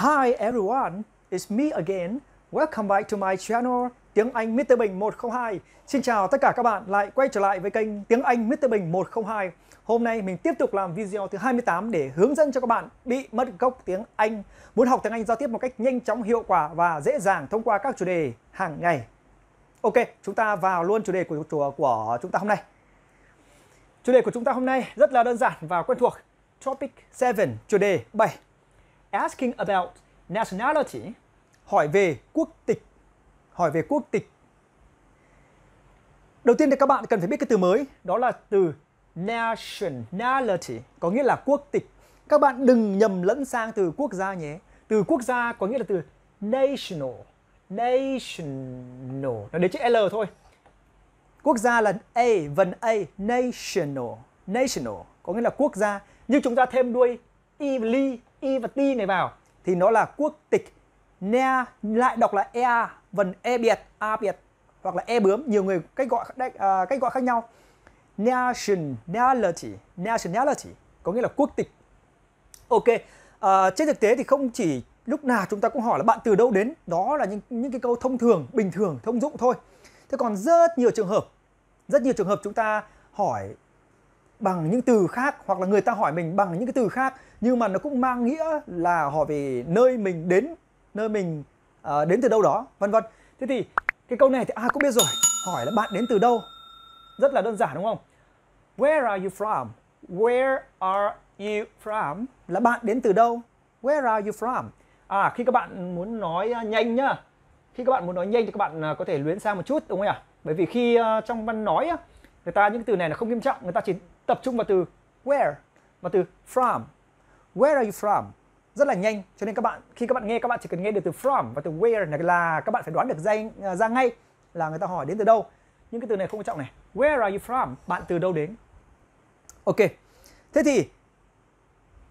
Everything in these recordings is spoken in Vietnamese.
Hi everyone, it's me again. Welcome back to my channel Tiếng Anh Mr. Bình 102. Xin chào tất cả các bạn lại quay trở lại với kênh Tiếng Anh Mr. Bình 102. Hôm nay mình tiếp tục làm video thứ 28 để hướng dẫn cho các bạn bị mất gốc tiếng Anh. Muốn học tiếng Anh giao tiếp một cách nhanh chóng, hiệu quả và dễ dàng thông qua các chủ đề hàng ngày. Ok, chúng ta vào luôn chủ đề của, chùa của chúng ta hôm nay. Chủ đề của chúng ta hôm nay rất là đơn giản và quen thuộc. Topic 7, chủ đề 7 asking about nationality, hỏi về quốc tịch, hỏi về quốc tịch. Đầu tiên thì các bạn cần phải biết cái từ mới, đó là từ nationality, có nghĩa là quốc tịch. Các bạn đừng nhầm lẫn sang từ quốc gia nhé. Từ quốc gia có nghĩa là từ national, national, nó đến chữ L thôi. Quốc gia là A, vần A, national, national, có nghĩa là quốc gia. Nhưng chúng ta thêm đuôi y và li y và ti này vào thì nó là quốc tịch ne lại đọc là ea vần e biệt a biệt hoặc là e bướm nhiều người cách gọi à, cách gọi khác nhau nationality nationality có nghĩa là quốc tịch ok à, trên thực tế thì không chỉ lúc nào chúng ta cũng hỏi là bạn từ đâu đến đó là những những cái câu thông thường bình thường thông dụng thôi thế còn rất nhiều trường hợp rất nhiều trường hợp chúng ta hỏi bằng những từ khác hoặc là người ta hỏi mình bằng những cái từ khác nhưng mà nó cũng mang nghĩa là hỏi về nơi mình đến nơi mình uh, đến từ đâu đó vân vân thế thì cái câu này thì ai cũng biết rồi hỏi là bạn đến từ đâu rất là đơn giản đúng không where are you from where are you from là bạn đến từ đâu where are you from à khi các bạn muốn nói à, nhanh nhá khi các bạn muốn nói nhanh thì các bạn à, có thể luyến sang một chút đúng không ạ bởi vì khi uh, trong văn nói á, người ta những từ này là không nghiêm trọng người ta chỉ tập trung vào từ where và từ from where are you from rất là nhanh cho nên các bạn khi các bạn nghe các bạn chỉ cần nghe được từ from và từ where này là các bạn phải đoán được ra, à, ra ngay là người ta hỏi đến từ đâu những cái từ này không quan trọng này where are you from bạn từ đâu đến ok thế thì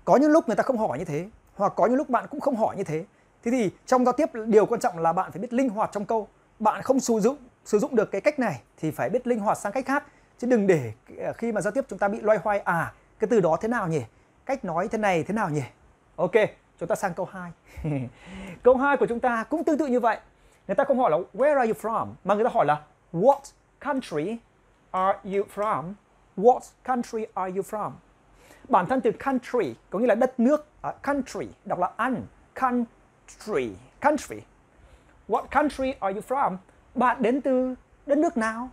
có những lúc người ta không hỏi như thế hoặc có những lúc bạn cũng không hỏi như thế thế thì trong giao tiếp điều quan trọng là bạn phải biết linh hoạt trong câu bạn không sử dụng sử dụng được cái cách này thì phải biết linh hoạt sang cách khác chứ đừng để ờ, khi mà giao tiếp chúng ta bị loay hoay à cái từ đó thế nào nhỉ cách nói thế này thế nào nhỉ ok chúng ta sang câu 2 câu 2 của chúng ta cũng tương tự như vậy người ta không hỏi là where are you from mà người ta hỏi là what country are you from what country are you from bản thân từ country có nghĩa là đất nước à, country đọc là an country country what country are you from bạn đến từ đất nước nào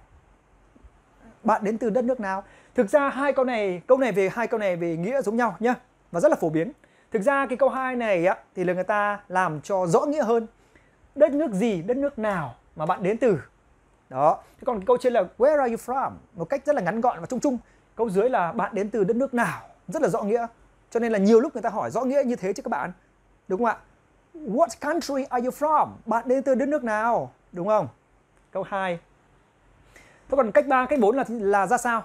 bạn đến từ đất nước nào thực ra hai câu này câu này về hai câu này về nghĩa giống nhau nhá và rất là phổ biến thực ra cái câu hai này á, thì là người ta làm cho rõ nghĩa hơn đất nước gì đất nước nào mà bạn đến từ đó thế còn cái câu trên là where are you from một cách rất là ngắn gọn và chung chung câu dưới là bạn đến từ đất nước nào rất là rõ nghĩa cho nên là nhiều lúc người ta hỏi rõ nghĩa như thế chứ các bạn đúng không ạ what country are you from bạn đến từ đất nước nào đúng không câu 2 thế còn cách 3, cách 4 là là ra sao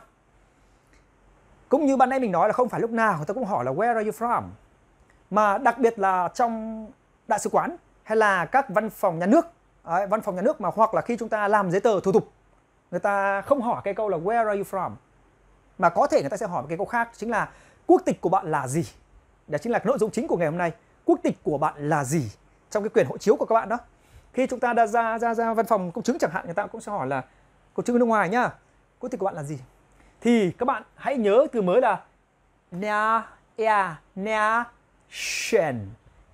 cũng như ban nãy mình nói là không phải lúc nào người ta cũng hỏi là where are you from mà đặc biệt là trong đại sứ quán hay là các văn phòng nhà nước Đấy, văn phòng nhà nước mà hoặc là khi chúng ta làm giấy tờ thủ tục người ta không hỏi cái câu là where are you from mà có thể người ta sẽ hỏi một cái câu khác chính là quốc tịch của bạn là gì đó chính là nội dung chính của ngày hôm nay quốc tịch của bạn là gì trong cái quyền hộ chiếu của các bạn đó khi chúng ta đã ra ra ra văn phòng công chứng chẳng hạn người ta cũng sẽ hỏi là của chữ nước ngoài nhá quốc tịch của bạn là gì thì các bạn hãy nhớ từ mới là na ya na shen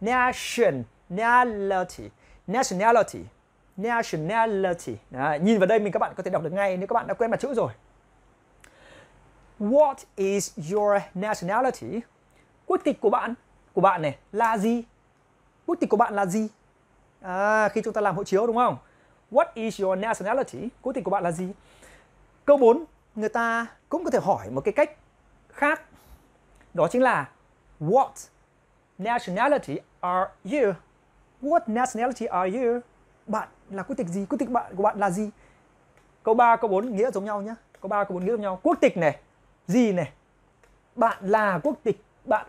nation nationality nationality nationality Đấy, nhìn vào đây mình các bạn có thể đọc được ngay nếu các bạn đã quen mặt chữ rồi what is your nationality quốc tịch của bạn của bạn này là gì quốc tịch của bạn là gì à, khi chúng ta làm hộ chiếu đúng không What is your nationality? Quốc tịch của bạn là gì? Câu 4, người ta cũng có thể hỏi một cái cách khác. Đó chính là What nationality are you? What nationality are you? Bạn là quốc tịch gì? Quốc tịch bạn của bạn là gì? Câu 3, câu 4 nghĩa giống nhau nhé. Câu 3, câu 4 nghĩa giống nhau. Quốc tịch này, gì này? Bạn là quốc tịch, bạn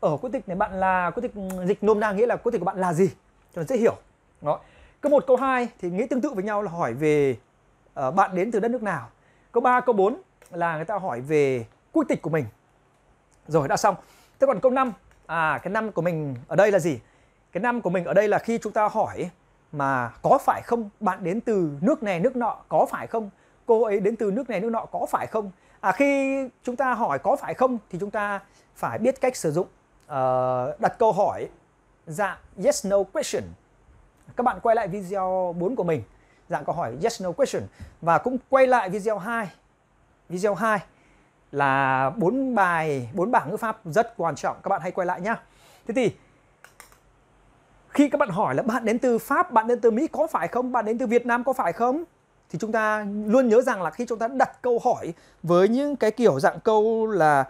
ở quốc tịch này bạn là quốc tịch dịch nôm na nghĩa là quốc tịch của bạn là gì? Cho nên dễ hiểu. Đó. Câu 1, câu 2 thì nghĩ tương tự với nhau là hỏi về uh, bạn đến từ đất nước nào. Câu 3, câu 4 là người ta hỏi về quốc tịch của mình. Rồi đã xong. Thế còn câu 5, à cái năm của mình ở đây là gì? Cái năm của mình ở đây là khi chúng ta hỏi mà có phải không bạn đến từ nước này nước nọ có phải không? Cô ấy đến từ nước này nước nọ có phải không? À khi chúng ta hỏi có phải không thì chúng ta phải biết cách sử dụng uh, đặt câu hỏi dạng yes no question các bạn quay lại video 4 của mình dạng câu hỏi yes no question và cũng quay lại video 2. Video 2 là bốn bài bốn bảng ngữ pháp rất quan trọng các bạn hãy quay lại nhá. Thế thì khi các bạn hỏi là bạn đến từ Pháp, bạn đến từ Mỹ có phải không? Bạn đến từ Việt Nam có phải không? Thì chúng ta luôn nhớ rằng là khi chúng ta đặt câu hỏi với những cái kiểu dạng câu là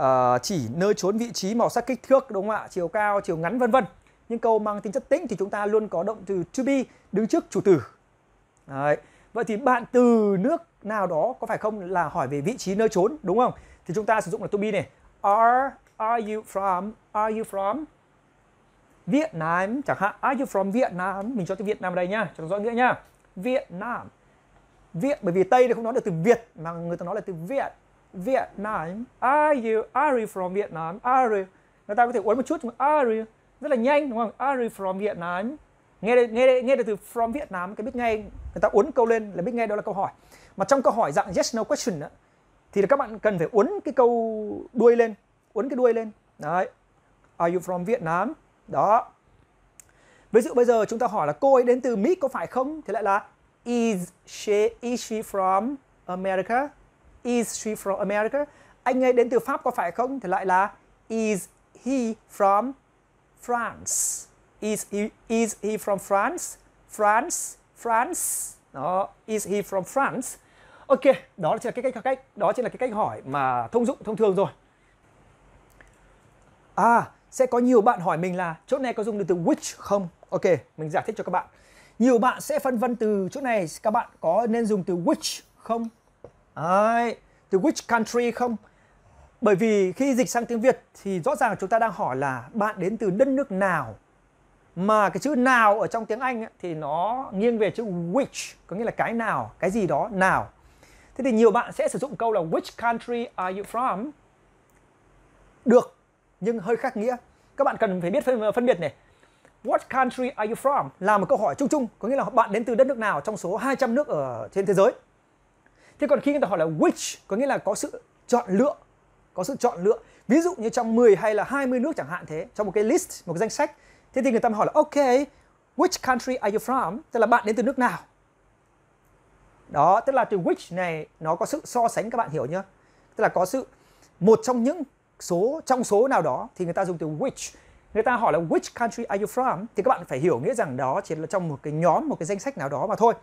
uh, chỉ nơi trốn vị trí màu sắc kích thước đúng không ạ? Chiều cao, chiều ngắn vân vân những câu mang tính chất tĩnh thì chúng ta luôn có động từ to be đứng trước chủ từ Đấy. Vậy thì bạn từ nước nào đó có phải không là hỏi về vị trí nơi trốn đúng không? Thì chúng ta sử dụng là to be này. Are are you from? Are you from Việt Nam chẳng hạn. Are you from Việt Nam? Mình cho cái Việt Nam ở đây nhá, cho nó rõ nghĩa nhá. Việt Nam. Việt bởi vì Tây thì không nói được từ Việt mà người ta nói là từ Việt. Việt Nam. Are you are you from Việt Nam? Are you? Người ta có thể uốn một chút nhưng are you rất là nhanh đúng không are you from Việt Nam nghe đây, nghe đây, nghe được từ from Việt Nam cái biết ngay người ta uốn câu lên là biết ngay đó là câu hỏi mà trong câu hỏi dạng yes no question đó, thì các bạn cần phải uốn cái câu đuôi lên uốn cái đuôi lên đấy are you from Việt Nam đó ví dụ bây giờ chúng ta hỏi là cô ấy đến từ Mỹ có phải không thì lại là is she is she from America is she from America anh ấy đến từ Pháp có phải không thì lại là is he from France is he is he from France France France đó is he from France ok đó chính là cái cách cách đó chính là cái cách hỏi mà thông dụng thông thường rồi à sẽ có nhiều bạn hỏi mình là chỗ này có dùng được từ which không ok mình giải thích cho các bạn nhiều bạn sẽ phân vân từ chỗ này các bạn có nên dùng từ which không Đấy, từ which country không bởi vì khi dịch sang tiếng Việt thì rõ ràng chúng ta đang hỏi là bạn đến từ đất nước nào? Mà cái chữ nào ở trong tiếng Anh thì nó nghiêng về chữ which, có nghĩa là cái nào, cái gì đó, nào. Thế thì nhiều bạn sẽ sử dụng câu là which country are you from? Được, nhưng hơi khác nghĩa. Các bạn cần phải biết phân, phân biệt này. What country are you from? Là một câu hỏi chung chung, có nghĩa là bạn đến từ đất nước nào trong số 200 nước ở trên thế giới. Thế còn khi người ta hỏi là which, có nghĩa là có sự chọn lựa có sự chọn lựa ví dụ như trong 10 hay là 20 nước chẳng hạn thế trong một cái list một cái danh sách thế thì người ta hỏi là ok which country are you from tức là bạn đến từ nước nào đó tức là từ which này nó có sự so sánh các bạn hiểu nhá tức là có sự một trong những số trong số nào đó thì người ta dùng từ which người ta hỏi là which country are you from thì các bạn phải hiểu nghĩa rằng đó chỉ là trong một cái nhóm một cái danh sách nào đó mà thôi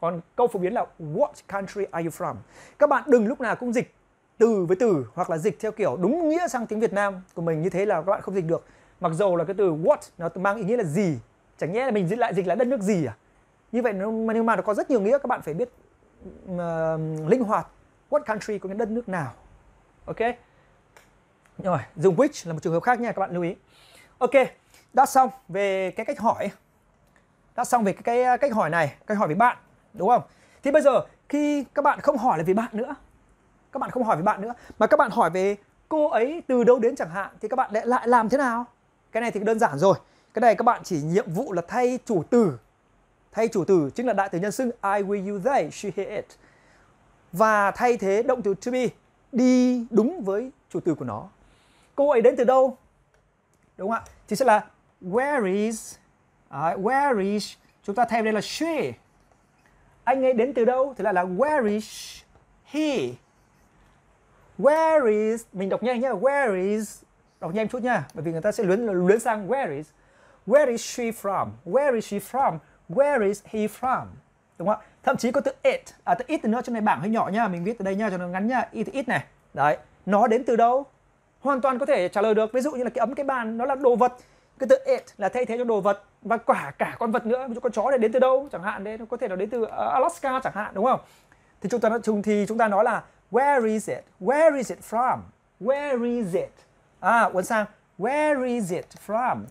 còn câu phổ biến là what country are you from các bạn đừng lúc nào cũng dịch từ với từ hoặc là dịch theo kiểu đúng nghĩa sang tiếng Việt Nam của mình như thế là các bạn không dịch được mặc dù là cái từ what nó mang ý nghĩa là gì chẳng nhẽ là mình dịch lại dịch là đất nước gì à như vậy nó mà nhưng mà nó có rất nhiều nghĩa các bạn phải biết uh, linh hoạt what country có cái đất nước nào ok rồi dùng which là một trường hợp khác nha các bạn lưu ý ok đã xong về cái cách hỏi đã xong về cái, cái cách hỏi này cách hỏi về bạn đúng không thì bây giờ khi các bạn không hỏi là về bạn nữa các bạn không hỏi về bạn nữa mà các bạn hỏi về cô ấy từ đâu đến chẳng hạn thì các bạn lại làm thế nào cái này thì đơn giản rồi cái này các bạn chỉ nhiệm vụ là thay chủ từ thay chủ từ chính là đại từ nhân xưng I will you they she he it và thay thế động từ to be đi đúng với chủ từ của nó cô ấy đến từ đâu đúng không ạ thì sẽ là where is uh, where is chúng ta thay đây là she anh ấy đến từ đâu thì lại là where is he where is mình đọc nhanh nhá where is đọc nhanh chút nhá. bởi vì người ta sẽ luyến luyến sang where is where is she from where is she from where is he from đúng không thậm chí có từ it à từ it nữa trong này bảng hơi nhỏ nhá. mình viết từ đây nhá, cho nó ngắn nhá. it it này đấy nó đến từ đâu hoàn toàn có thể trả lời được ví dụ như là cái ấm cái bàn nó là đồ vật cái từ it là thay thế cho đồ vật và quả cả con vật nữa ví dụ con chó này đến từ đâu chẳng hạn đấy nó có thể nó đến từ ờ, Alaska chẳng hạn đúng không thì chúng ta nói, chung thì chúng ta nói là Where is it? Where is it from? Where is it? À, Quỳnh Sang, where is it from?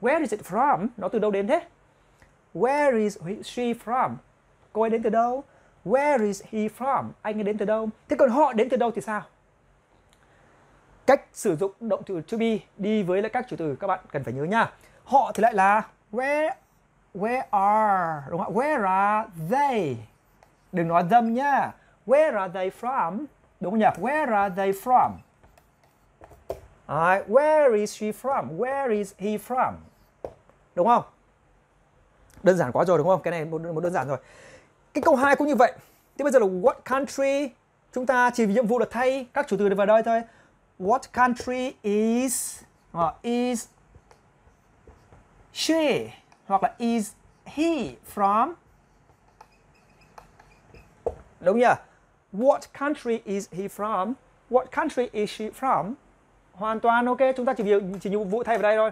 Where is it from? Nó từ đâu đến thế? Where is she from? Cô ấy đến từ đâu? Where is he from? Anh ấy đến từ đâu? Thế còn họ đến từ đâu thì sao? Cách sử dụng động từ to be đi với lại các chủ từ các bạn cần phải nhớ nha. Họ thì lại là where where are đúng không? Where are they? Đừng nói them nhá. Where are they from? Đúng không nhỉ? Where are they from? À, where is she from? Where is he from? Đúng không? Đơn giản quá rồi đúng không? Cái này một, một đơn giản rồi. Cái câu 2 cũng như vậy. Tiếp bây giờ là what country? Chúng ta chỉ nhiệm vụ là thay các chủ từ vào đây thôi. What country is uh, is she hoặc là is he from? Đúng nhỉ? What country is he from? What country is she from? Hoàn toàn ok, chúng ta chỉ việc chỉ nhiệm vụ thay vào đây thôi.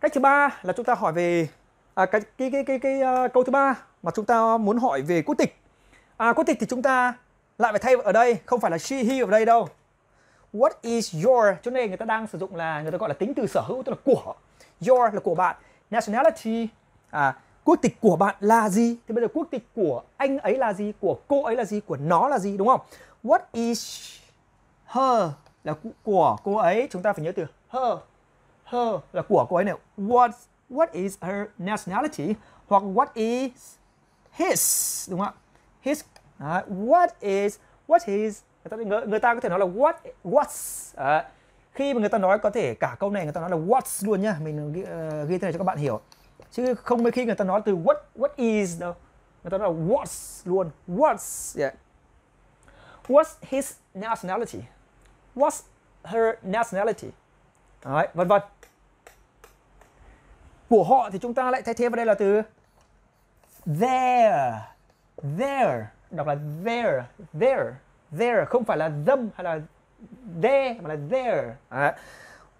Cách thứ ba là chúng ta hỏi về à, cái cái cái cái, cái uh, câu thứ ba mà chúng ta muốn hỏi về quốc tịch. À, quốc tịch thì chúng ta lại phải thay ở đây, không phải là she he ở đây đâu. What is your? Cho nên người ta đang sử dụng là người ta gọi là tính từ sở hữu tức là của. Your là của bạn. Nationality à quốc tịch của bạn là gì thì bây giờ quốc tịch của anh ấy là gì của cô ấy là gì của nó là gì đúng không what is her là của cô ấy chúng ta phải nhớ từ her her là của cô ấy này what what is her nationality hoặc what is his đúng không his Đấy. what is what is người ta, người ta có thể nói là what what's Đấy. khi mà người ta nói có thể cả câu này người ta nói là what's luôn nhá mình uh, ghi ờ, thế này cho các bạn hiểu chứ không mấy khi người ta nói từ what what is đâu người ta nói là what's luôn what's yeah what's his nationality what's her nationality Đấy, vân vân của họ thì chúng ta lại thay thế vào đây là từ there there đọc là there there there không phải là them hay là there mà là there à.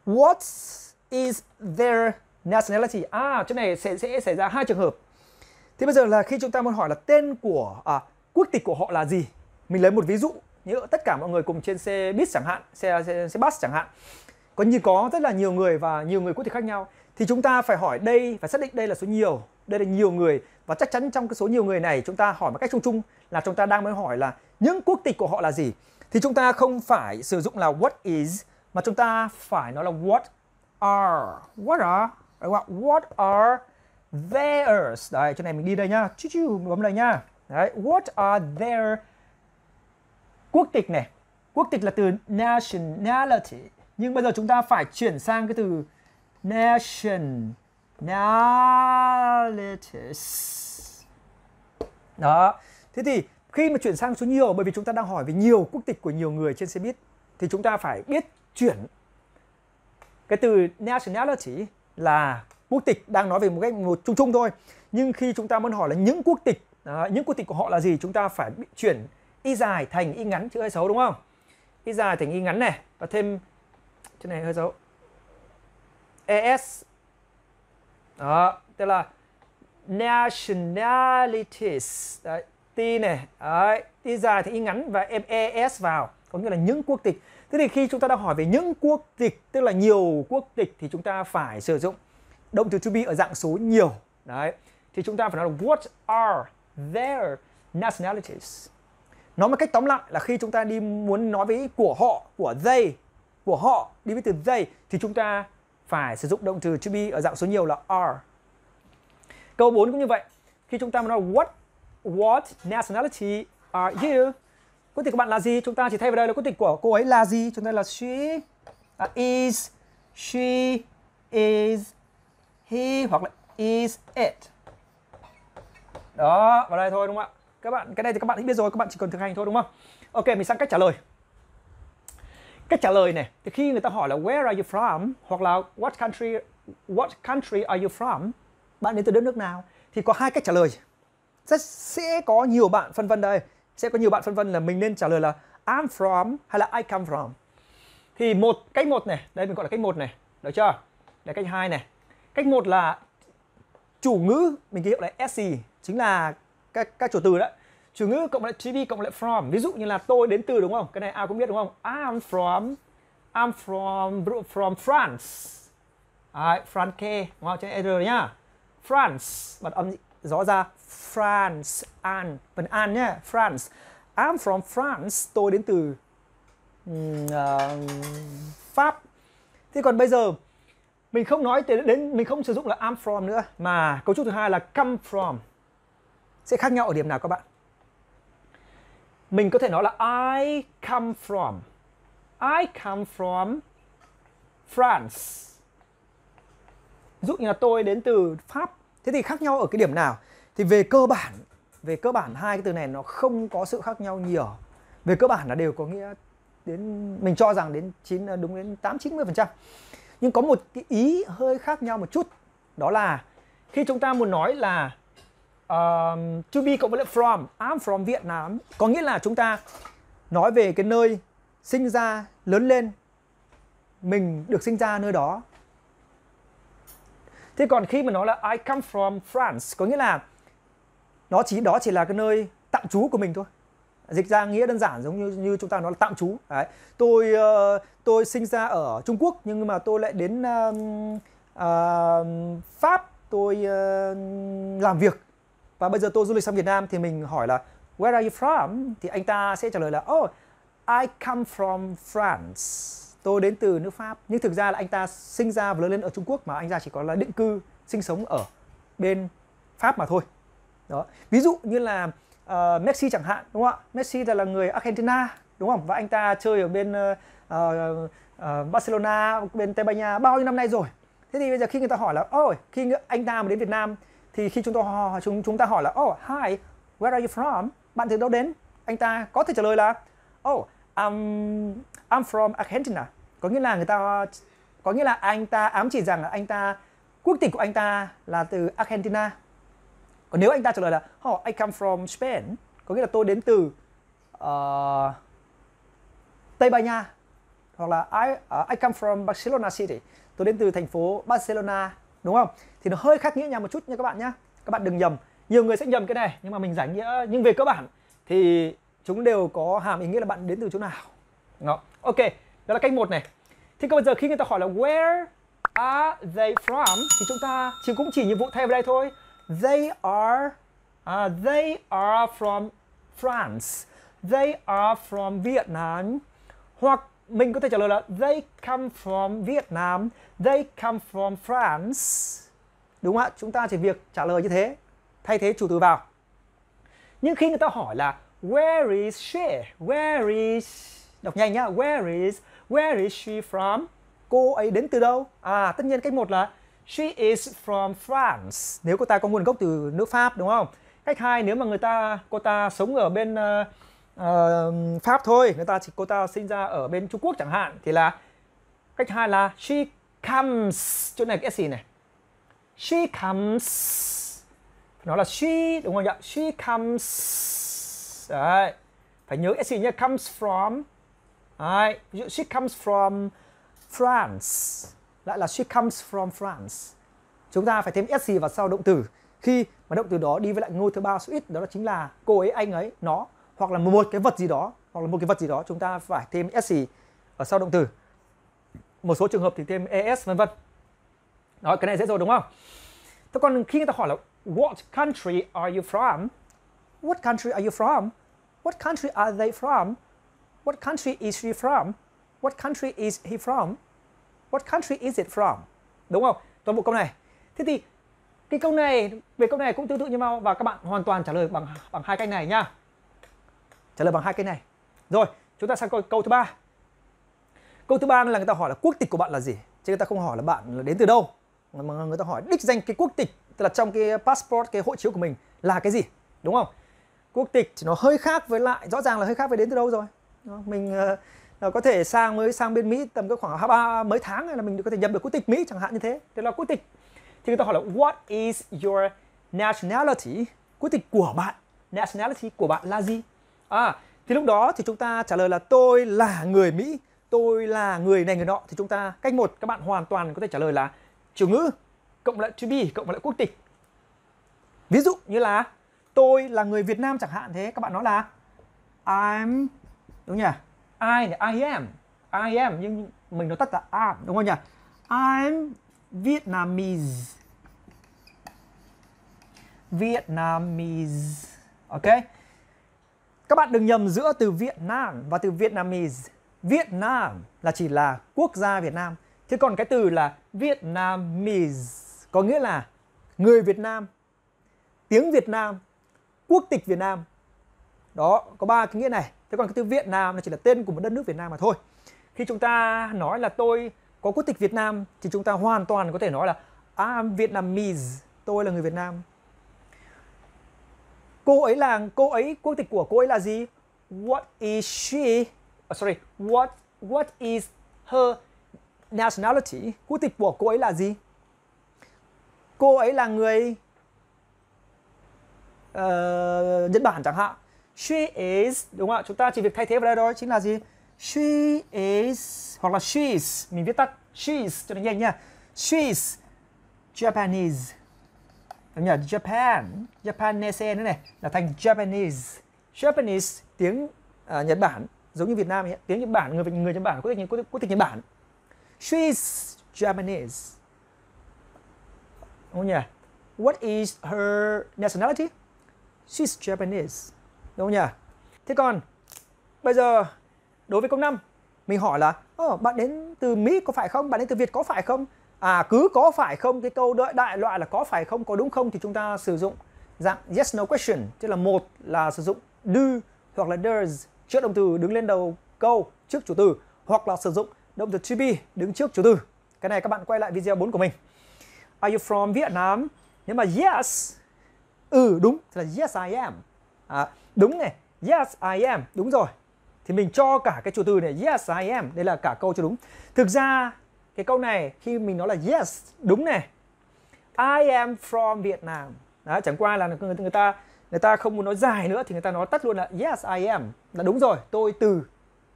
what is their nationality à chỗ này sẽ sẽ xảy ra hai trường hợp thế bây giờ là khi chúng ta muốn hỏi là tên của à, quốc tịch của họ là gì mình lấy một ví dụ như tất cả mọi người cùng trên xe bus chẳng hạn xe xe, xe bus chẳng hạn có như có rất là nhiều người và nhiều người quốc tịch khác nhau thì chúng ta phải hỏi đây phải xác định đây là số nhiều đây là nhiều người và chắc chắn trong cái số nhiều người này chúng ta hỏi một cách chung chung là chúng ta đang mới hỏi là những quốc tịch của họ là gì thì chúng ta không phải sử dụng là what is mà chúng ta phải nói là what are what are đúng không what are theirs đấy chỗ này mình đi đây nhá chú chú bấm đây nhá đấy what are their quốc tịch này quốc tịch là từ nationality nhưng bây giờ chúng ta phải chuyển sang cái từ nationality. đó thế thì khi mà chuyển sang số nhiều bởi vì chúng ta đang hỏi về nhiều quốc tịch của nhiều người trên xe buýt thì chúng ta phải biết chuyển cái từ nationality là quốc tịch đang nói về một cách một chung chung thôi nhưng khi chúng ta muốn hỏi là những quốc tịch à, những quốc tịch của họ là gì chúng ta phải chuyển y dài thành y ngắn chữ hơi xấu đúng không y dài thành y ngắn này và thêm chữ này hơi xấu es đó tức là nationalities đấy, t này đấy, y dài thì y ngắn và em es vào có nghĩa là những quốc tịch thế thì khi chúng ta đang hỏi về những quốc tịch tức là nhiều quốc tịch thì chúng ta phải sử dụng động từ to be ở dạng số nhiều đấy thì chúng ta phải nói là what are their nationalities nói một cách tóm lại là khi chúng ta đi muốn nói với của họ của they của họ đi với từ they thì chúng ta phải sử dụng động từ to be ở dạng số nhiều là are câu 4 cũng như vậy khi chúng ta nói what what nationality are you quốc tịch của bạn là gì chúng ta chỉ thay vào đây là quốc tịch của cô ấy là gì chúng ta là she à, is she is he hoặc là is it đó vào đây thôi đúng không ạ các bạn cái này thì các bạn đã biết rồi các bạn chỉ cần thực hành thôi đúng không ok mình sang cách trả lời cách trả lời này thì khi người ta hỏi là where are you from hoặc là what country what country are you from bạn đến từ đất nước nào thì có hai cách trả lời rất sẽ có nhiều bạn phân vân đây sẽ có nhiều bạn phân vân là mình nên trả lời là I'm from hay là I come from thì một cách một này đây mình gọi là cách một này được chưa để cách hai này cách một là chủ ngữ mình ký hiệu là SC e, chính là các các chủ từ đó chủ ngữ cộng lại TV cộng lại from ví dụ như là tôi đến từ đúng không cái này ai cũng biết đúng không I'm from I'm from from France à, France đúng không cho R nhá France bật âm rõ ra France An phần vâng, An nhá France I'm from France tôi đến từ uh, Pháp thế còn bây giờ mình không nói đến, đến mình không sử dụng là I'm from nữa mà cấu trúc thứ hai là come from sẽ khác nhau ở điểm nào các bạn mình có thể nói là I come from I come from France. Dụ như là tôi đến từ Pháp. Thế thì khác nhau ở cái điểm nào? thì về cơ bản về cơ bản hai cái từ này nó không có sự khác nhau nhiều về cơ bản là đều có nghĩa đến mình cho rằng đến chín à, đúng đến tám chín mươi phần trăm nhưng có một cái ý hơi khác nhau một chút đó là khi chúng ta muốn nói là um, to be cộng với lại from I'm from Việt Nam có nghĩa là chúng ta nói về cái nơi sinh ra lớn lên mình được sinh ra nơi đó thế còn khi mà nói là I come from France có nghĩa là nó chỉ đó chỉ là cái nơi tạm trú của mình thôi dịch ra nghĩa đơn giản giống như như chúng ta nói là tạm trú đấy tôi uh, tôi sinh ra ở Trung Quốc nhưng mà tôi lại đến uh, uh, Pháp tôi uh, làm việc và bây giờ tôi du lịch sang Việt Nam thì mình hỏi là where are you from thì anh ta sẽ trả lời là oh I come from France tôi đến từ nước Pháp nhưng thực ra là anh ta sinh ra và lớn lên ở Trung Quốc mà anh ta chỉ có là định cư sinh sống ở bên Pháp mà thôi đó ví dụ như là uh, Messi chẳng hạn đúng không ạ Messi là, là người Argentina đúng không và anh ta chơi ở bên uh, uh, Barcelona bên Tây Ban Nha bao nhiêu năm nay rồi thế thì bây giờ khi người ta hỏi là ôi khi anh ta mà đến Việt Nam thì khi chúng tôi chúng chúng ta hỏi là oh hi where are you from bạn từ đâu đến anh ta có thể trả lời là oh I'm I'm from Argentina có nghĩa là người ta có nghĩa là anh ta ám chỉ rằng là anh ta quốc tịch của anh ta là từ Argentina còn nếu anh ta trả lời là oh, I come from Spain có nghĩa là tôi đến từ uh, Tây Ban Nha hoặc là I uh, I come from Barcelona City tôi đến từ thành phố Barcelona đúng không thì nó hơi khác nghĩa nhau một chút nha các bạn nhé các bạn đừng nhầm nhiều người sẽ nhầm cái này nhưng mà mình giải nghĩa nhưng về cơ bản thì chúng đều có hàm ý nghĩa là bạn đến từ chỗ nào đó. ok đó là cách một này thì còn bây giờ khi người ta hỏi là where are they from thì chúng ta chỉ cũng chỉ nhiệm vụ thay vào đây thôi They are uh, they are from France. They are from Vietnam. Hoặc mình có thể trả lời là they come from Vietnam, they come from France. Đúng không ạ? Chúng ta chỉ việc trả lời như thế, thay thế chủ từ vào. Nhưng khi người ta hỏi là where is she? Where is đọc nhanh nhá, where is where is she from? Cô ấy đến từ đâu? À, tất nhiên cách một là She is from France. Nếu cô ta có nguồn gốc từ nước Pháp đúng không? Cách hai nếu mà người ta cô ta sống ở bên uh, uh, Pháp thôi, người ta chỉ cô ta sinh ra ở bên Trung Quốc chẳng hạn thì là cách hai là she comes chỗ này cái s này. She comes nó là she đúng không ạ? She comes đấy phải nhớ cái gì nhé comes from Đấy, she comes from France lại là she comes from France chúng ta phải thêm s vào sau động từ khi mà động từ đó đi với lại ngôi thứ ba số ít đó chính là cô ấy anh ấy nó hoặc là một cái vật gì đó hoặc là một cái vật gì đó chúng ta phải thêm s ở sau động từ một số trường hợp thì thêm es vân vân đó cái này dễ rồi đúng không thế còn khi người ta hỏi là what country are you from what country are you from what country are they from what country is she from what country is he from What country is it from? Đúng không? Toàn bộ câu này. Thế thì cái câu này về câu này cũng tương tự như nhau và các bạn hoàn toàn trả lời bằng bằng hai cách này nhá. Trả lời bằng hai cách này. Rồi, chúng ta sang câu, câu thứ ba. Câu thứ ba là người ta hỏi là quốc tịch của bạn là gì, chứ người ta không hỏi là bạn là đến từ đâu. Mà người ta hỏi đích danh cái quốc tịch, tức là trong cái passport cái hộ chiếu của mình là cái gì, đúng không? Quốc tịch thì nó hơi khác với lại rõ ràng là hơi khác với đến từ đâu rồi. Mình ờ, Ờ, có thể sang mới sang bên Mỹ tầm cái khoảng ba mấy tháng là mình có thể nhập được quốc tịch Mỹ chẳng hạn như thế thế là quốc tịch thì người ta hỏi là what is your nationality quốc tịch của bạn nationality của bạn là gì à thì lúc đó thì chúng ta trả lời là tôi là người Mỹ tôi là người này người nọ thì chúng ta cách một các bạn hoàn toàn có thể trả lời là chủ ngữ cộng lại to be cộng lại quốc tịch ví dụ như là tôi là người Việt Nam chẳng hạn thế các bạn nói là I'm đúng nhỉ I thì I am I am nhưng mình nó tắt là am đúng không nhỉ I'm Vietnamese Vietnamese ok các bạn đừng nhầm giữa từ Việt Nam và từ Vietnamese Việt Nam là chỉ là quốc gia Việt Nam Thế còn cái từ là Vietnamese có nghĩa là người Việt Nam, tiếng Việt Nam, quốc tịch Việt Nam đó có ba cái nghĩa này thế còn cái từ Việt Nam là chỉ là tên của một đất nước Việt Nam mà thôi khi chúng ta nói là tôi có quốc tịch Việt Nam thì chúng ta hoàn toàn có thể nói là I'm Vietnamese tôi là người Việt Nam cô ấy là cô ấy quốc tịch của cô ấy là gì what is she oh, sorry what what is her nationality quốc tịch của cô ấy là gì cô ấy là người uh, Nhật Bản chẳng hạn she is đúng không ạ chúng ta chỉ việc thay thế vào đây thôi chính là gì she is hoặc là she's mình viết tắt she's cho nó nhanh nha she's Japanese đúng nhỉ Japan Japanese nữa này là thành Japanese Japanese tiếng uh, Nhật Bản giống như Việt Nam ấy. tiếng Nhật Bản người người Nhật Bản quốc tịch quốc tịch Nhật Bản she's Japanese đúng không nhỉ What is her nationality? She's Japanese đúng không nhỉ thế còn bây giờ đối với câu 5 mình hỏi là oh, bạn đến từ Mỹ có phải không bạn đến từ Việt có phải không à cứ có phải không cái câu đợi đại loại là có phải không có đúng không thì chúng ta sử dụng dạng yes no question tức là một là sử dụng do hoặc là does trước động từ đứng lên đầu câu trước chủ từ hoặc là sử dụng động từ to be đứng trước chủ từ cái này các bạn quay lại video 4 của mình are you from Vietnam nếu mà yes ừ đúng thì là yes I am à, Đúng này, yes I am, đúng rồi. Thì mình cho cả cái chủ từ này yes I am, đây là cả câu cho đúng. Thực ra cái câu này khi mình nói là yes, đúng này. I am from Vietnam. Đó, chẳng qua là người, người ta người ta không muốn nói dài nữa thì người ta nói tắt luôn là yes I am. Là đúng rồi, tôi từ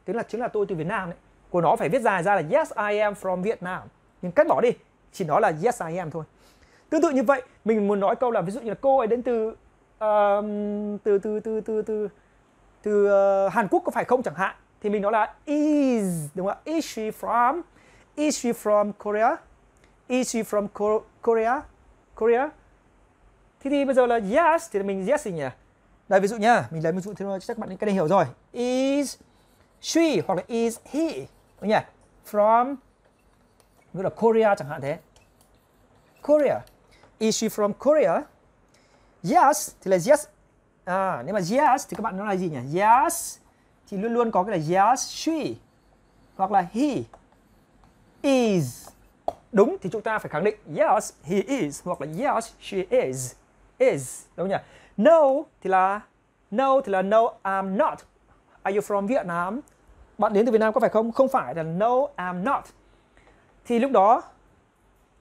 tức là chính là tôi từ Việt Nam đấy. Của nó phải viết dài ra là yes I am from Vietnam. Nhưng cắt bỏ đi, chỉ nói là yes I am thôi. Tương tự như vậy, mình muốn nói câu là ví dụ như là cô ấy đến từ uh, từ từ từ từ từ từ uh, Hàn Quốc có phải không chẳng hạn thì mình nói là is đúng không Is she from? Is she from Korea? Is she from Korea? Korea? Thế thì bây giờ là yes thì mình yes gì nhỉ? Đây ví dụ nhá mình lấy ví dụ thì chắc bạn cái này hiểu rồi. Is she hoặc là is he đúng nhỉ? From gọi là Korea chẳng hạn thế. Korea. Is she from Korea? yes thì là yes à, nếu mà yes thì các bạn nói là gì nhỉ yes thì luôn luôn có cái là yes she hoặc là he is đúng thì chúng ta phải khẳng định yes he is hoặc là yes she is is đúng nhỉ no thì là no thì là no I'm not are you from Vietnam bạn đến từ Việt Nam có phải không không phải là no I'm not thì lúc đó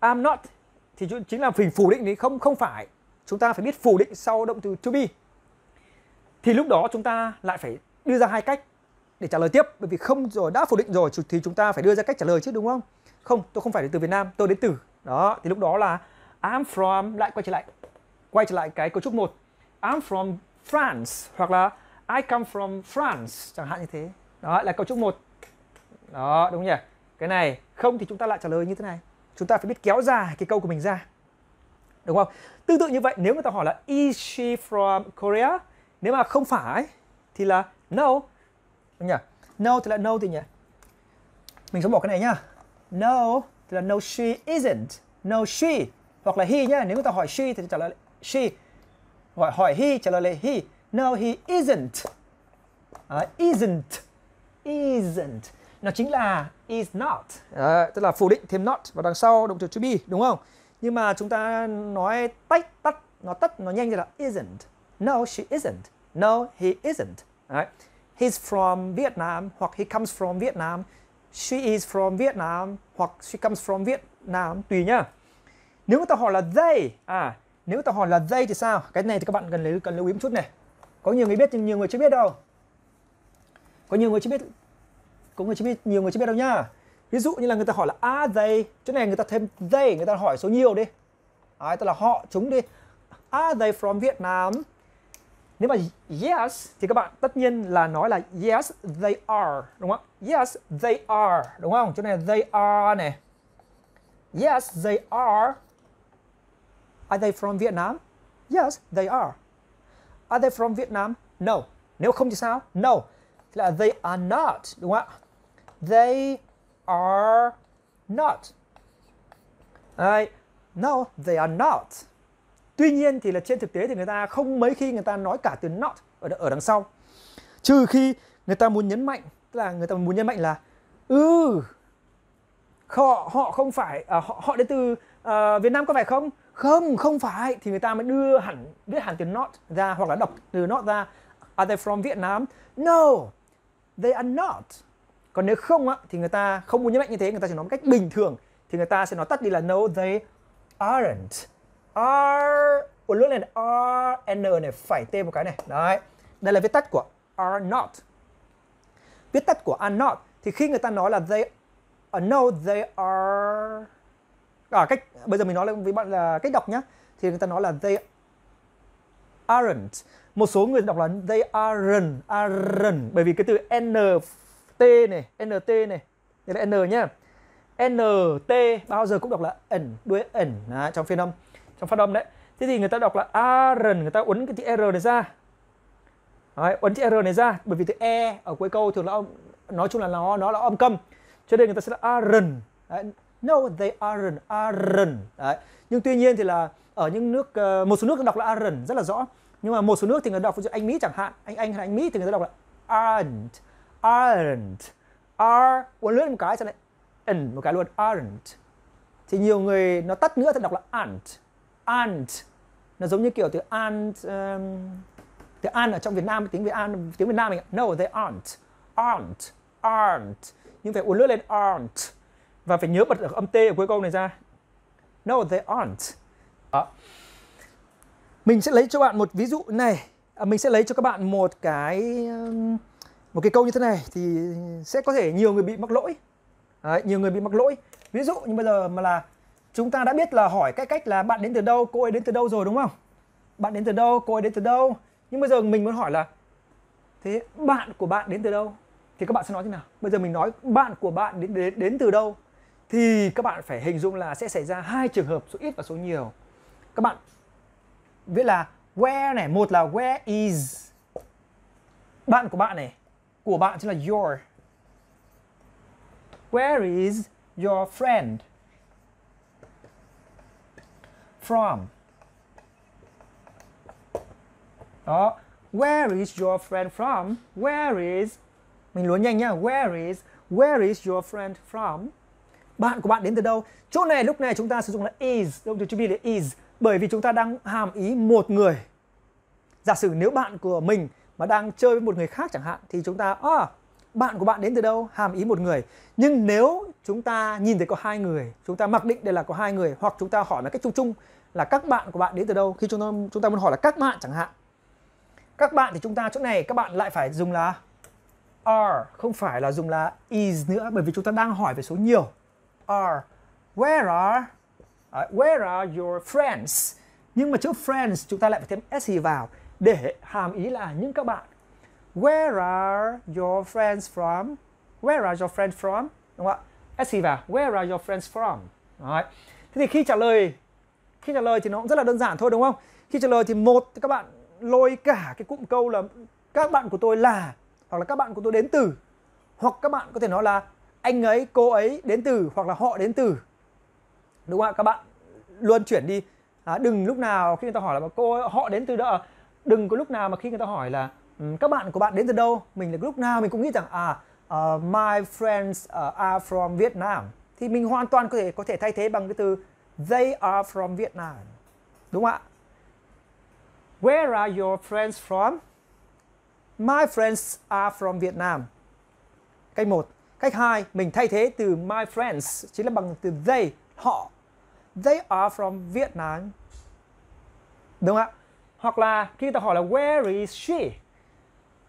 I'm not thì chính là hình phủ định đấy không không phải chúng ta phải biết phủ định sau động từ to be thì lúc đó chúng ta lại phải đưa ra hai cách để trả lời tiếp bởi vì không rồi đã phủ định rồi thì chúng ta phải đưa ra cách trả lời chứ đúng không không tôi không phải đến từ Việt Nam tôi đến từ đó thì lúc đó là I'm from lại quay trở lại quay trở lại cái cấu trúc một I'm from France hoặc là I come from France chẳng hạn như thế đó là cấu trúc một đó đúng nhỉ cái này không thì chúng ta lại trả lời như thế này chúng ta phải biết kéo dài cái câu của mình ra đúng không tương tự như vậy nếu người ta hỏi là is she from Korea nếu mà không phải thì là no đúng nhỉ no thì là no thì nhỉ mình sẽ bỏ cái này nhá no thì là no she isn't no she hoặc là he nhá nếu người ta hỏi she thì trả lời she hỏi hỏi he trả lời là he no he isn't à, isn't isn't nó chính là is not à, tức là phủ định thêm not vào đằng sau động từ to be đúng không nhưng mà chúng ta nói tách tắt nó tắt nó nhanh như là isn't no she isn't no he isn't Đấy. he's from Vietnam hoặc he comes from Vietnam she is from Vietnam hoặc she comes from Vietnam tùy nhá nếu người ta hỏi là they à nếu người ta hỏi là they thì sao cái này thì các bạn cần lấy cần lưu ý một chút này có nhiều người biết nhưng nhiều người chưa biết đâu có nhiều người chưa biết có người chưa biết nhiều người chưa biết đâu nhá ví dụ như là người ta hỏi là are they chỗ này người ta thêm they người ta hỏi số nhiều đi đấy, tức là họ chúng đi are they from Vietnam nếu mà yes thì các bạn tất nhiên là nói là yes they are đúng không yes they are đúng không chỗ này they are này yes they are are they from Vietnam yes they are are they from Vietnam no nếu không thì sao no thì là they are not đúng không ạ they are not. Đấy, no, they are not. Tuy nhiên thì là trên thực tế thì người ta không mấy khi người ta nói cả từ not ở ở đằng sau. Trừ khi người ta muốn nhấn mạnh, là người ta muốn nhấn mạnh là ừ, họ họ không phải à, họ họ đến từ à, Việt Nam có phải không? Không, không phải thì người ta mới đưa hẳn viết hẳn từ not ra hoặc là đọc từ not ra. Are they from Vietnam? No, they are not còn nếu không á thì người ta không muốn nhấn mạnh như thế người ta chỉ nói một cách bình thường thì người ta sẽ nói tắt đi là no they aren't are một lưỡi này are n này phải t một cái này đấy đây là viết tắt của are not viết tắt của are not thì khi người ta nói là they uh, no they are à, cách bây giờ mình nói với bạn là cách đọc nhá thì người ta nói là they aren't một số người đọc là they aren't aren't bởi vì cái từ n T này, NT này, đây là N nhá. NT bao giờ cũng đọc là ẩn, đuôi ẩn trong phiên âm, trong phát âm đấy. Thế thì người ta đọc là ARN, người ta uốn cái chữ R này ra. Đấy, uốn chữ R này ra bởi vì từ E ở cuối câu thường là nói chung là nó nó là âm câm. Cho nên người ta sẽ là ARN. Đấy, No, they aren't, aren't. Đấy. Nhưng tuy nhiên thì là ở những nước, ờ, một số nước đọc là aren't rất là rõ. Nhưng mà một số nước thì người đọc, ví dụ Anh Mỹ chẳng hạn, Anh Anh hay Anh Mỹ thì người ta đọc là aren't aren't are uốn lướt một cái cho lại ẩn một cái luôn aren't thì nhiều người nó tắt nữa thì đọc là aren't aren't nó giống như kiểu từ an um, từ an ở trong Việt Nam tiếng Việt an tiếng Việt Nam mình no they aren't aren't aren't nhưng phải uốn lưỡi lên aren't và phải nhớ bật được âm t ở cuối câu này ra no they aren't đó mình sẽ lấy cho bạn một ví dụ này à, mình sẽ lấy cho các bạn một cái um, một cái câu như thế này thì sẽ có thể nhiều người bị mắc lỗi Đấy, nhiều người bị mắc lỗi ví dụ như bây giờ mà là chúng ta đã biết là hỏi cái cách là bạn đến từ đâu cô ấy đến từ đâu rồi đúng không bạn đến từ đâu cô ấy đến từ đâu nhưng bây giờ mình muốn hỏi là thế bạn của bạn đến từ đâu thì các bạn sẽ nói thế nào bây giờ mình nói bạn của bạn đến đến, đến từ đâu thì các bạn phải hình dung là sẽ xảy ra hai trường hợp số ít và số nhiều các bạn viết là where này một là where is bạn của bạn này của bạn chính là your. Where is your friend? From. Đó. Where is your friend from? Where is mình luôn nhanh nhá. Where is Where is your friend from? Bạn của bạn đến từ đâu? Chỗ này lúc này chúng ta sử dụng là is, động từ to be là is bởi vì chúng ta đang hàm ý một người. Giả sử nếu bạn của mình mà đang chơi với một người khác chẳng hạn thì chúng ta à, bạn của bạn đến từ đâu hàm ý một người nhưng nếu chúng ta nhìn thấy có hai người chúng ta mặc định đây là có hai người hoặc chúng ta hỏi là cách chung chung là các bạn của bạn đến từ đâu khi chúng ta chúng ta muốn hỏi là các bạn chẳng hạn các bạn thì chúng ta chỗ này các bạn lại phải dùng là are không phải là dùng là is nữa bởi vì chúng ta đang hỏi về số nhiều are where are uh, where are your friends nhưng mà trước friends chúng ta lại phải thêm s vào để hàm ý là những các bạn where are your friends from where are your friends from đúng không ạ SC vào where are your friends from Đấy. thế thì khi trả lời khi trả lời thì nó cũng rất là đơn giản thôi đúng không khi trả lời thì một thì các bạn lôi cả cái cụm câu là các bạn của tôi là hoặc là các bạn của tôi đến từ hoặc các bạn có thể nói là anh ấy cô ấy đến từ hoặc là họ đến từ đúng không ạ các bạn luôn chuyển đi à, đừng lúc nào khi người ta hỏi là cô ấy, họ đến từ đó đừng có lúc nào mà khi người ta hỏi là các bạn của bạn đến từ đâu mình là lúc nào mình cũng nghĩ rằng à uh, my friends ờ, are from Vietnam thì mình hoàn toàn có thể có thể thay thế bằng cái từ they are from Vietnam đúng không ạ where are your friends from my friends are from Vietnam cách một cách hai mình thay thế từ my friends chính là bằng từ they họ they are from Vietnam đúng không ạ hoặc là khi ta hỏi là where is she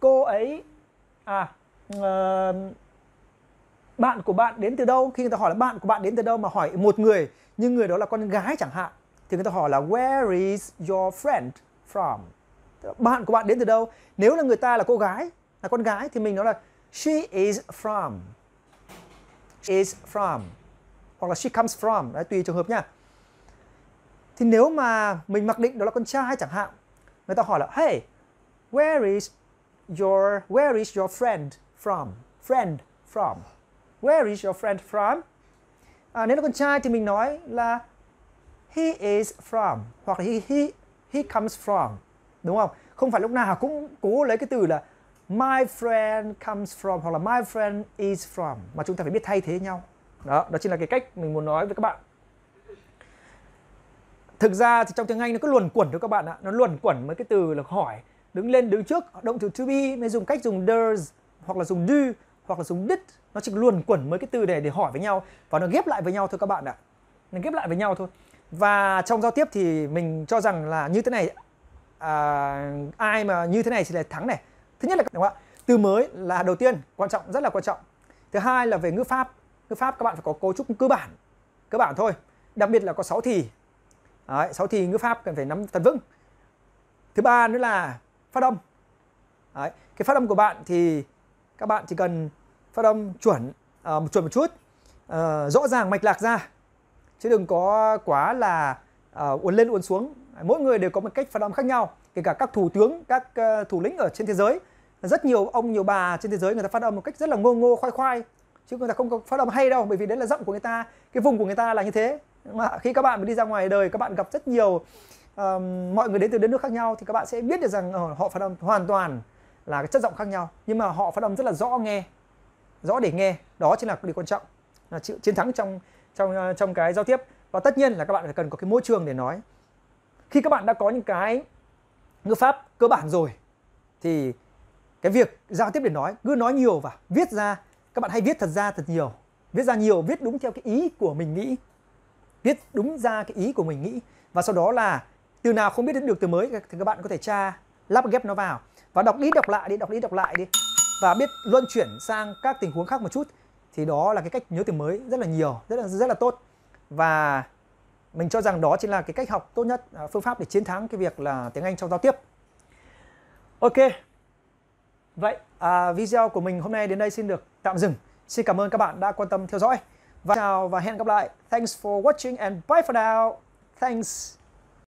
cô ấy à uh, bạn của bạn đến từ đâu khi người ta hỏi là bạn của bạn đến từ đâu mà hỏi một người nhưng người đó là con gái chẳng hạn thì người ta hỏi là where is your friend from bạn của bạn đến từ đâu nếu là người ta là cô gái là con gái thì mình nói là she is from is from hoặc là she comes from đấy tùy trường hợp nha thì nếu mà mình mặc định đó là con trai chẳng hạn người ta hỏi là hey where is your where is your friend from friend from where is your friend from à, nếu là con trai thì mình nói là he is from hoặc là he he he comes from đúng không không phải lúc nào cũng cố lấy cái từ là my friend comes from hoặc là my friend is from mà chúng ta phải biết thay thế nhau đó đó chính là cái cách mình muốn nói với các bạn thực ra thì trong tiếng anh nó cứ luẩn quẩn thôi các bạn ạ nó luẩn quẩn mấy cái từ là hỏi đứng lên đứng trước động từ to be mới dùng cách dùng does hoặc là dùng do hoặc là dùng did nó chỉ luẩn quẩn mấy cái từ để để hỏi với nhau và nó ghép lại với nhau thôi các bạn ạ nó ghép lại với nhau thôi và trong giao tiếp thì mình cho rằng là như thế này à, ai mà như thế này thì là thắng này thứ nhất là đúng không ạ từ mới là đầu tiên quan trọng rất là quan trọng thứ hai là về ngữ pháp ngữ pháp các bạn phải có cấu trúc cơ bản cơ bản thôi đặc biệt là có 6 thì Đấy, 6 thì ngữ pháp cần phải nắm thật vững thứ ba nữa là phát âm Đấy, cái phát âm của bạn thì các bạn chỉ cần phát âm chuẩn à, một chuẩn một chút à, rõ ràng mạch lạc ra chứ đừng có quá là à, uốn lên uốn xuống mỗi người đều có một cách phát âm khác nhau kể cả các thủ tướng các uh, thủ lĩnh ở trên thế giới rất nhiều ông nhiều bà trên thế giới người ta phát âm một cách rất là ngô ngô khoai khoai chứ người ta không có phát âm hay đâu bởi vì đấy là giọng của người ta cái vùng của người ta là như thế mà khi các bạn đi ra ngoài đời các bạn gặp rất nhiều uh, mọi người đến từ đất nước khác nhau thì các bạn sẽ biết được rằng uh, họ phát âm hoàn toàn là cái chất giọng khác nhau nhưng mà họ phát âm rất là rõ nghe rõ để nghe đó chính là điều quan trọng là chiến thắng trong trong ờ, trong cái giao tiếp và tất nhiên là các bạn phải cần có cái môi trường để nói khi các bạn đã có những cái ngữ pháp cơ bản rồi thì cái việc giao tiếp để nói cứ nói nhiều và viết ra các bạn hay viết thật ra thật nhiều viết ra nhiều viết đúng theo cái ý của mình nghĩ viết đúng ra cái ý của mình nghĩ và sau đó là từ nào không biết đến được từ mới thì các bạn có thể tra lắp ghép nó vào và đọc đi đọc lại đi đọc đi đọc lại đi và biết luân chuyển sang các tình huống khác một chút thì đó là cái cách nhớ từ mới rất là nhiều rất là rất là tốt và mình cho rằng đó chính là cái cách học tốt nhất à, phương pháp để chiến thắng cái việc là tiếng Anh trong giao tiếp ok vậy à, video của mình hôm nay đến đây xin được tạm dừng xin cảm ơn các bạn đã quan tâm theo dõi và chào và hẹn gặp lại. Thanks for watching and bye for now. Thanks.